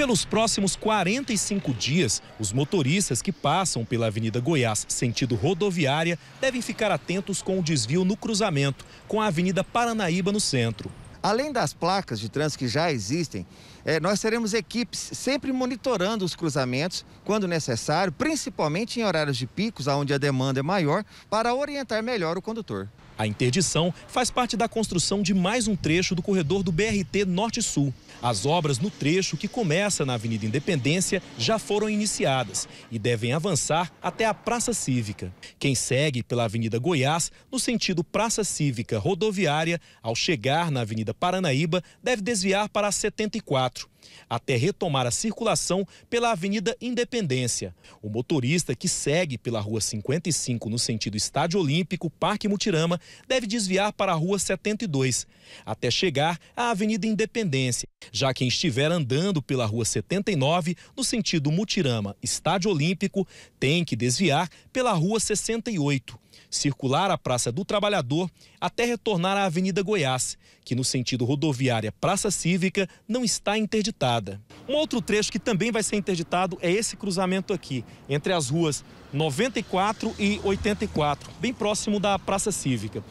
pelos próximos 45 dias, os motoristas que passam pela Avenida Goiás, sentido rodoviária, devem ficar atentos com o desvio no cruzamento com a Avenida Paranaíba no centro. Além das placas de trânsito que já existem, é, nós teremos equipes sempre monitorando os cruzamentos quando necessário, principalmente em horários de picos, onde a demanda é maior, para orientar melhor o condutor. A interdição faz parte da construção de mais um trecho do corredor do BRT Norte-Sul. As obras no trecho que começa na Avenida Independência já foram iniciadas e devem avançar até a Praça Cívica. Quem segue pela Avenida Goiás, no sentido Praça Cívica rodoviária, ao chegar na Avenida Paranaíba deve desviar para a 74 até retomar a circulação pela Avenida Independência. O motorista que segue pela Rua 55 no sentido Estádio Olímpico, Parque Mutirama, deve desviar para a Rua 72, até chegar à Avenida Independência. Já quem estiver andando pela Rua 79 no sentido Mutirama, Estádio Olímpico, tem que desviar pela Rua 68 circular a Praça do Trabalhador até retornar à Avenida Goiás, que no sentido rodoviária Praça Cívica não está interditada interditada. Um outro trecho que também vai ser interditado é esse cruzamento aqui, entre as ruas 94 e 84, bem próximo da Praça Cívica.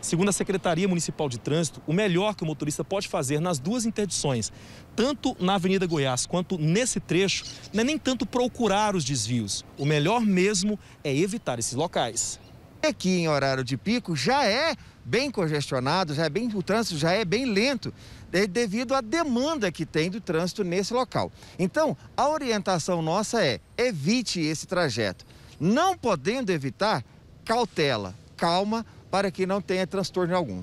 Segundo a Secretaria Municipal de Trânsito, o melhor que o motorista pode fazer nas duas interdições, tanto na Avenida Goiás quanto nesse trecho, não é nem tanto procurar os desvios. O melhor mesmo é evitar esses locais. Aqui é em horário de pico já é bem congestionado, já é bem, o trânsito já é bem lento devido à demanda que tem do trânsito nesse local. Então, a orientação nossa é evite esse trajeto. Não podendo evitar, cautela, calma, para que não tenha transtorno algum.